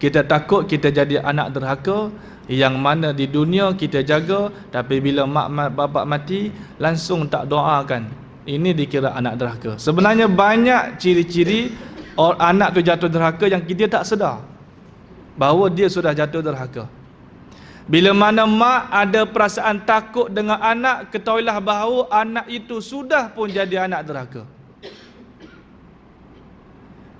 kita takut kita jadi anak derhaka yang mana di dunia kita jaga tapi bila mak bapak mati langsung tak doakan ini dikira anak derhaka sebenarnya banyak ciri-ciri anak tu jatuh derhaka yang kita tak sedar bahawa dia sudah jatuh derhaka bila mana mak ada perasaan takut dengan anak ketahuilah bahawa anak itu sudah pun jadi anak derhaka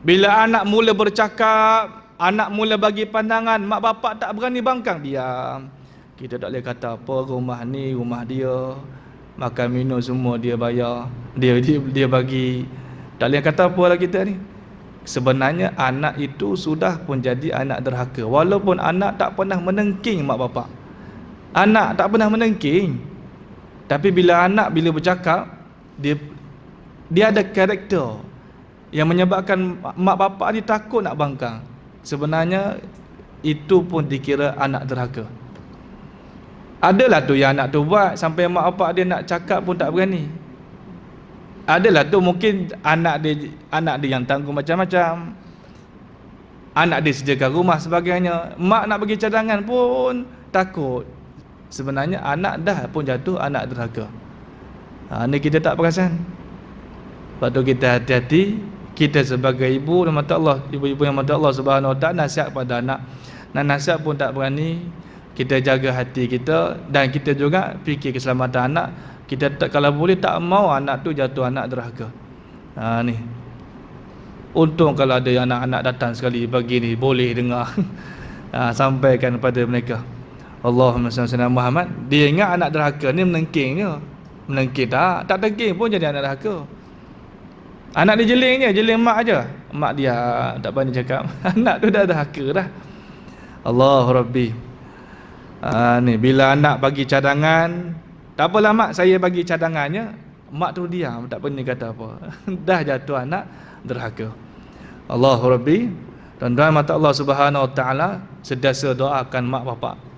bila anak mula bercakap Anak mula bagi pandangan, mak bapak tak berani bangkang, diam. Kita tak boleh kata apa, rumah ni rumah dia. Makan minum semua dia bayar. Dia dia, dia bagi. Tak boleh kata apa lah kita ni. Sebenarnya anak itu sudah pun jadi anak derhaka. Walaupun anak tak pernah menengking mak bapak. Anak tak pernah menengking. Tapi bila anak bila bercakap, dia dia ada karakter yang menyebabkan mak bapak ni takut nak bangkang sebenarnya itu pun dikira anak deraka adalah tu yang anak tu buat sampai mak bapak dia nak cakap pun tak berani adalah tu mungkin anak dia anak dia yang tangguh macam-macam anak dia sediakan rumah sebagainya mak nak bagi cadangan pun takut sebenarnya anak dah pun jatuh anak deraka ha, ni kita tak perasan lepas kita hati-hati kita sebagai ibu dan mata Allah ibu-ibu yang mata Allah subhanahu wa ta'ala nasihat pada anak dan nasihat pun tak berani kita jaga hati kita dan kita juga fikir keselamatan anak kita tak, kalau boleh tak mau anak tu jatuh anak derhaka ha, ni untung kalau ada anak-anak datang sekali pagi ni boleh dengar ha, sampaikan kepada mereka Allahumma sallallahu alaihi Muhammad dia ingat anak derhaka ni menengking ke menengking tak tak tengking pun jadi anak derhaka Anak dia jeling je, jeling mak je. Mak dia tak berani cakap. Anak tu dah ada haka dah. Allah Rabbi. Ha, ni, bila anak bagi cadangan, tak apalah mak saya bagi cadangannya, mak tu diam, tak pernah kata apa. dah jatuh anak, derhaka. Allah Rabbi. Tuan-tuan mata Allah Subhanahu Wa Taala sedasa doakan mak bapak